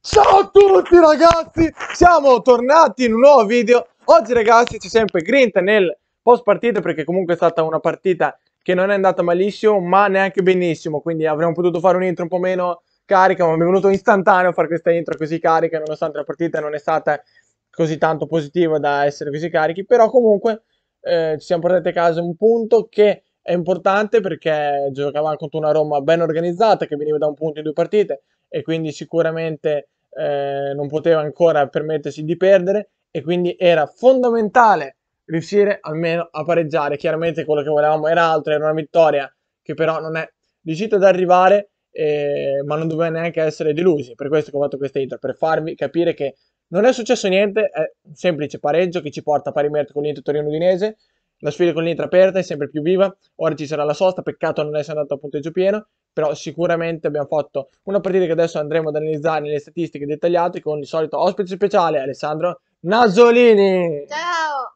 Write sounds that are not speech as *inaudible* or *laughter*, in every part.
Ciao a tutti ragazzi, siamo tornati in un nuovo video Oggi ragazzi c'è sempre Grinta nel post partita perché comunque è stata una partita che non è andata malissimo ma neanche benissimo Quindi avremmo potuto fare un intro un po' meno carica ma mi è venuto istantaneo fare questa intro così carica Nonostante la partita non è stata così tanto positiva da essere così carichi Però comunque eh, ci siamo portati a casa un punto che è importante perché giocavamo contro una Roma ben organizzata che veniva da un punto in due partite e quindi sicuramente eh, non poteva ancora permettersi di perdere e quindi era fondamentale riuscire almeno a pareggiare. Chiaramente quello che volevamo era altro, era una vittoria che però non è riuscita ad arrivare, eh, ma non doveva neanche essere delusi. Per questo che ho fatto questa intro, per farvi capire che non è successo niente, è un semplice pareggio che ci porta a pari merito con l'Inter Torino Udinese. La sfida con l'Inter aperta è sempre più viva. Ora ci sarà la sosta, peccato non essere andato a punteggio pieno però sicuramente abbiamo fatto una partita che adesso andremo ad analizzare nelle statistiche dettagliate con il solito ospite speciale Alessandro Nasolini. Ciao!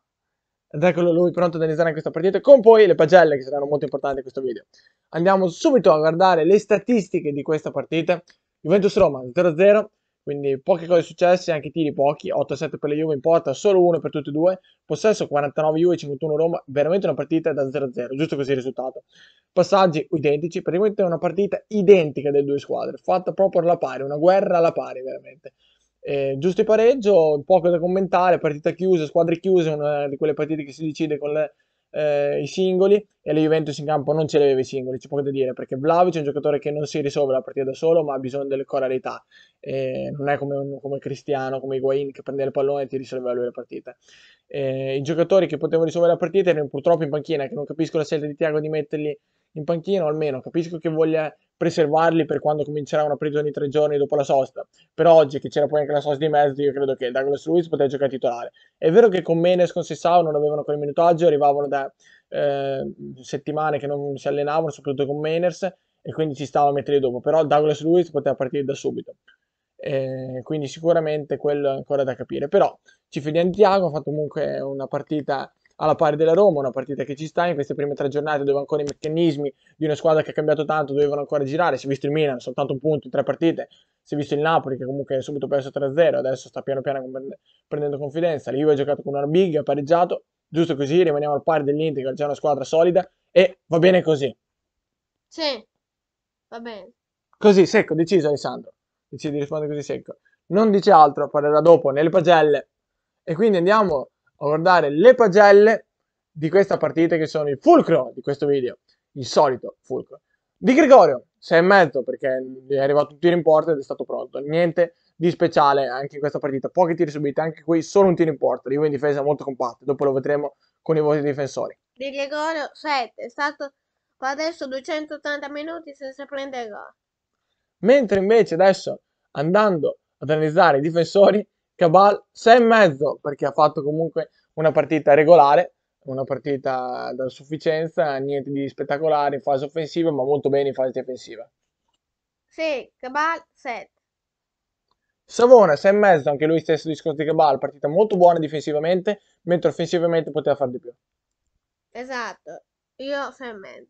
Ed eccolo lui pronto ad analizzare questa partita con poi le pagelle che saranno molto importanti in questo video. Andiamo subito a guardare le statistiche di questa partita. Juventus Roma 0-0, quindi poche cose successe, anche tiri pochi, 8-7 per la Juve in porta, solo uno per tutti e due, possesso 49 Juve, 51 Roma, veramente una partita da 0-0, giusto così il risultato. Passaggi identici, praticamente una partita identica delle due squadre, fatta proprio alla pari, una guerra alla pari veramente. Eh, giusto il pareggio, poco da commentare, partita chiusa, squadre chiuse, una di quelle partite che si decide con le eh, i singoli e la Juventus in campo non ce li aveva i singoli, ci potete dire perché Vlaovic è un giocatore che non si risolve la partita da solo ma ha bisogno delle coralità eh, non è come, un, come Cristiano, come Higuain che prende il pallone e ti risolve lui la partita eh, i giocatori che potevano risolvere la partita erano purtroppo in panchina che non capisco la scelta di Tiago di metterli in panchina, o almeno capisco che voglia preservarli per quando comincerà una prigione di tre giorni dopo la sosta. Però oggi, che c'era poi anche la sosta di mezzo, io credo che Douglas Luiz poteva giocare titolare. È vero che con Menes, con Sessao non avevano quel minutaggio, arrivavano da eh, settimane che non si allenavano, soprattutto con Meners, e quindi ci stava a mettere dopo. Però Douglas Luiz poteva partire da subito. Eh, quindi sicuramente quello è ancora da capire. Però ci fidiamo di Tiago, ha fatto comunque una partita alla pari della Roma, una partita che ci sta in queste prime tre giornate dove ancora i meccanismi di una squadra che ha cambiato tanto dovevano ancora girare, si è visto il Milan, soltanto un punto in tre partite, si è visto il Napoli che comunque è subito perso 3-0, adesso sta piano piano prendendo confidenza, la ha giocato con una big, ha pareggiato, giusto così, rimaniamo al pari dell'Inter che è una squadra solida e va bene così. Sì, va bene. Così, secco, deciso Alessandro, decidi di rispondere così secco. Non dice altro, parlerà dopo nelle pagelle. E quindi andiamo a guardare le pagelle di questa partita che sono il fulcro di questo video, il solito fulcro. Di Gregorio, 6 e mezzo perché è arrivato un tiro in porta ed è stato pronto, niente di speciale anche in questa partita, pochi tiri subiti, anche qui solo un tiro in porta, Juve in difesa molto compatta, dopo lo vedremo con i vostri difensori. Di Gregorio, 7, è stato adesso 280 minuti senza prendere gol. Mentre invece adesso andando ad analizzare i difensori, Cabal 6,5 perché ha fatto comunque una partita regolare, una partita da sufficienza, niente di spettacolare in fase offensiva, ma molto bene in fase difensiva. Sì, Cabal 7. Savona 6,5, anche lui stesso discorso di Cabal, partita molto buona difensivamente, mentre offensivamente poteva fare di più. Esatto, io 6,5.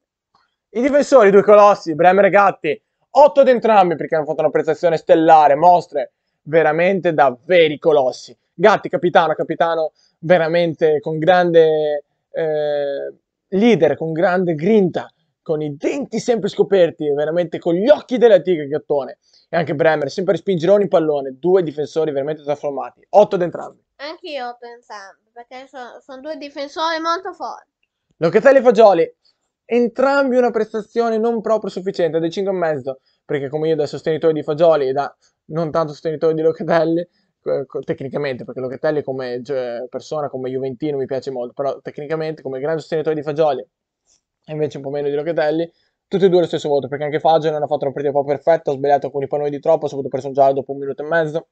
I difensori, due colossi, Bremer e Gatti, 8 ad entrambi perché hanno fatto una prestazione stellare, mostre veramente da veri colossi. Gatti, capitano, capitano veramente con grande eh, leader, con grande grinta, con i denti sempre scoperti, veramente con gli occhi della tigre gattone. E anche Bremer, sempre spingeroni in pallone, due difensori veramente trasformati, otto ad entrambi. Anche io entrambi, perché sono, sono due difensori molto forti. Locatelli e Fagioli, entrambi una prestazione non proprio sufficiente, dei 5 e mezzo, perché come io da sostenitore di Fagioli e da non tanto sostenitore di Locatelli, tecnicamente, perché Locatelli come cioè, persona, come Juventino mi piace molto, però tecnicamente come grande sostenitore di Fagioli e invece un po' meno di Locatelli, tutti e due lo stesso voto, perché anche Faggio non ha fatto una partita proprio perfetta, ha sbagliato alcuni palloni di troppo, ha saputo perso un giallo dopo un minuto e mezzo,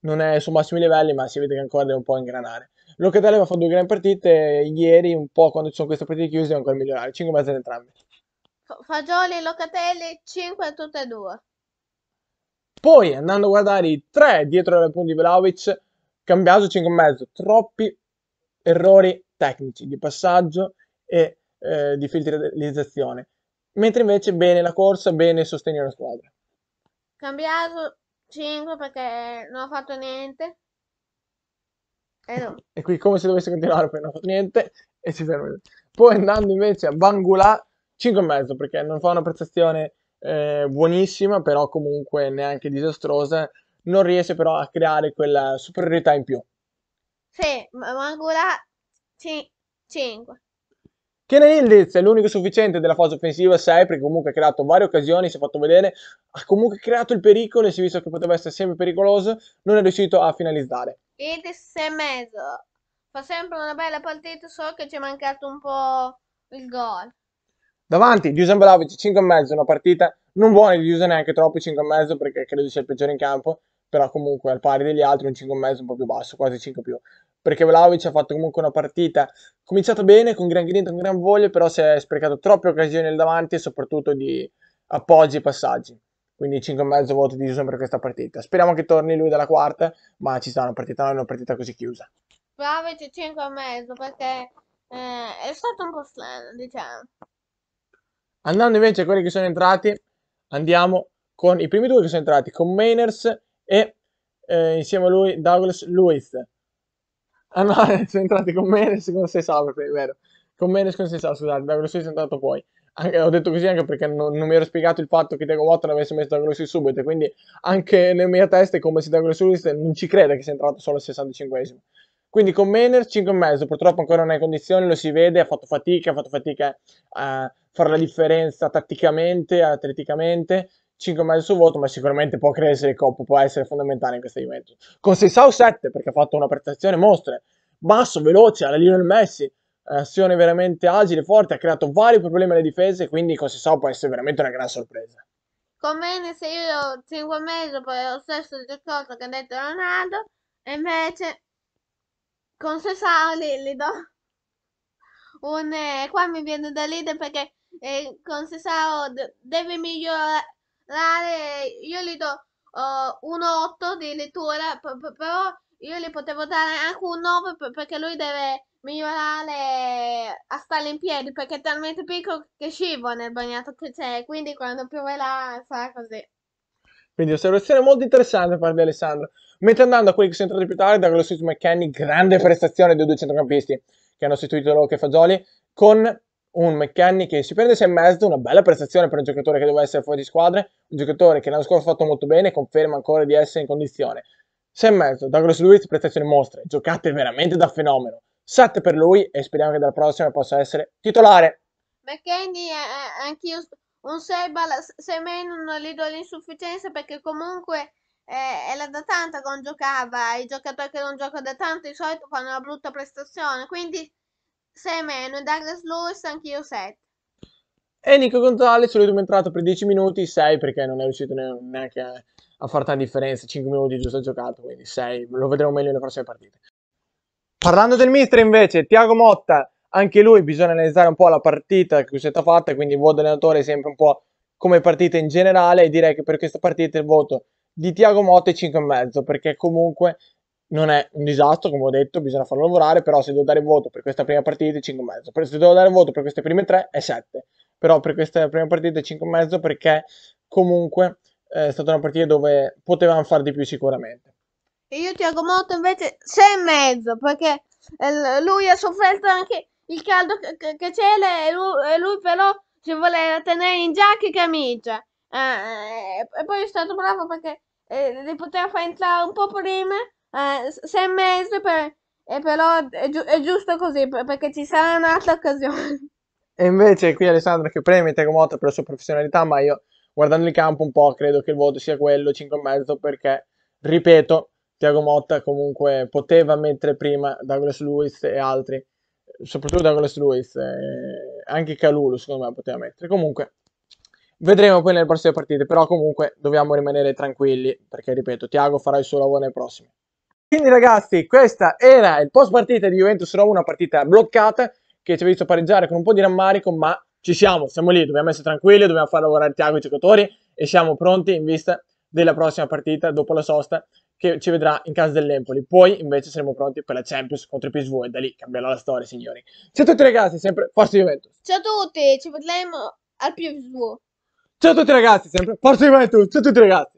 non è su massimi livelli, ma si vede che ancora deve un po' ingranare. Locatelli aveva fatto due grandi partite, ieri un po' quando ci sono queste partite chiuse deve ancora migliorare, 5 mezzo entrambi. Fagioli e Locatelli 5 tutte e due. Poi andando a guardare i tre dietro al punto di Vlaovic, Cambiaso 5,5, troppi errori tecnici di passaggio e eh, di filtralizzazione. Mentre invece bene la corsa, bene il sostegno alla squadra. Cambiato 5 perché non ha fatto niente. Eh no. *laughs* e qui come se dovesse continuare poi non ha fatto niente e si ferma. Poi andando invece a Bangula 5,5 perché non fa una prestazione eh, buonissima, però comunque neanche disastrosa, non riesce però a creare quella superiorità in più. Sì, Mangula 5. Kenny Hildiz è l'unico sufficiente della fase offensiva 6 perché comunque ha creato varie occasioni, si è fatto vedere, ha comunque creato il pericolo e si è visto che poteva essere sempre pericoloso, non è riuscito a finalizzare. Hildiz 6 e mezzo, fa sempre una bella partita, so che ci è mancato un po' il gol. Davanti di Dusan Vlaovic 5,5, una partita non buona di Dusan neanche troppo 5,5 perché credo sia il peggiore in campo, però comunque al pari degli altri un 5,5 un po' più basso, quasi 5 più. Perché Vlaovic ha fatto comunque una partita cominciata bene, con gran grinta, con gran voglia, però si è sprecato troppe occasioni nel davanti e soprattutto di appoggi e passaggi. Quindi 5,5 voti di Dusan per questa partita. Speriamo che torni lui dalla quarta, ma ci sarà una partita, non è una partita così chiusa. Vlaovic 5,5 perché eh, è stato un po' strano, diciamo. Andando invece a quelli che sono entrati, andiamo con i primi due che sono entrati, con Mainers e eh, insieme a lui Douglas Lewis. Ah no, *laughs* sono entrati con Mainers con 6 salve, è vero. Con Mainers con 6 salve, scusate, Douglas Lewis è entrato poi. Anche, ho detto così anche perché non, non, mi ero spiegato il fatto che Diego Motta avesse messo Douglas Lewis subito, quindi anche nella mia testa è come se Douglas Lewis non ci creda che sia entrato solo al 65esimo. Quindi con Mainers 5,5, purtroppo ancora non è in condizioni, lo si vede, ha fatto fatica, ha fatto fatica a... Eh, fare la differenza tatticamente, atleticamente. 5 mezzo su voto, ma sicuramente può crescere Coppa, può essere fondamentale in questo Juventus. Con 6 o 7, perché ha fatto una prestazione mostre, basso, veloce, alla Lionel Messi, azione veramente agile, forte, ha creato vari problemi alle difese, quindi con 6 può essere veramente una gran sorpresa. Conviene se io 5 mezzo poi lo stesso discorso che ha detto Ronaldo, e invece con 6 lì gli do un... Eh, qua mi viene da leader perché eh, con Cesaro deve migliorare, io gli do uh, un 8 di lettura, però io gli potevo dare anche un 9 perché lui deve migliorare a stare in piedi perché è talmente piccolo che scivola nel bagnato che c'è, cioè, quindi quando piove là sarà così. Quindi osservazione molto interessante da parte di Alessandro. Mentre andando a quelli che sono entrati più tardi, da quello McKenny, grande prestazione dei due centrocampisti che hanno sostituito Locke e Fagioli, con un McKenny che si prende 6 e mezzo, una bella prestazione per un giocatore che doveva essere fuori di squadra, un giocatore che l'anno scorso ha fatto molto bene, conferma ancora di essere in condizione. 6 e mezzo, Douglas Lewis, prestazioni mostre, giocate veramente da fenomeno. 7 per lui e speriamo che dalla prossima possa essere titolare. McKenny, eh, eh anch'io un 6 se meno non li do l'insufficienza perché comunque eh, era da tanto che non giocava, i giocatori che non giocano da tanto di solito fanno una brutta prestazione, quindi 6 meno e Douglas Lewis anch'io 7. E Nico Gonzalez lui è entrato per 10 minuti, 6 perché non è riuscito neanche a, fare tanta differenza, 5 minuti giusto giocato, quindi 6, lo vedremo meglio nelle prossime partite. Parlando del mister invece, Tiago Motta, anche lui bisogna analizzare un po' la partita che si è stata fatta, quindi il voto allenatore sempre un po' come partita in generale e direi che per questa partita il voto di Tiago Motta è 5,5 perché comunque non è un disastro, come ho detto, bisogna farlo lavorare, però se devo dare voto per questa prima partita è 5,5, se devo dare voto per queste prime tre è 7, però per questa prima partita è 5,5 perché comunque eh, è stata una partita dove potevamo fare di più sicuramente. E io Tiago Motto invece 6,5 perché eh, lui ha sofferto anche il caldo che c'è e lui, però si voleva tenere in giacca e camicia. Ah, eh, e poi è stato bravo perché li poteva far entrare un po' prima eh, si è messo per, e eh, però è, giu- è, giusto così perché ci sarà un'altra occasione. *laughs* E invece qui Alessandro che premia Tegomoto per la sua professionalità, ma io guardando il campo un po' credo che il voto sia quello 5 e mezzo perché, ripeto, Tiago Motta comunque poteva mettere prima Douglas Lewis e altri, soprattutto Douglas Lewis, eh, anche Calulu secondo me poteva mettere. Comunque vedremo poi nelle prossime partite, però comunque dobbiamo rimanere tranquilli perché, ripeto, Tiago farà il suo lavoro nei prossimi. Quindi ragazzi, questa era il post partita di Juventus Roma, una partita bloccata che ci ha visto pareggiare con un po' di rammarico, ma ci siamo, siamo lì, dobbiamo essere tranquilli, dobbiamo far lavorare Tiago i giocatori e siamo pronti in vista della prossima partita dopo la sosta che ci vedrà in casa dell'Empoli. Poi invece saremo pronti per la Champions contro i PSV e da lì cambierà la storia, signori. Ciao a tutti ragazzi, sempre Forza Juventus. Ciao a tutti, ci vedremo al PSV. Ciao a tutti ragazzi, sempre Forza Juventus. Ciao a tutti ragazzi.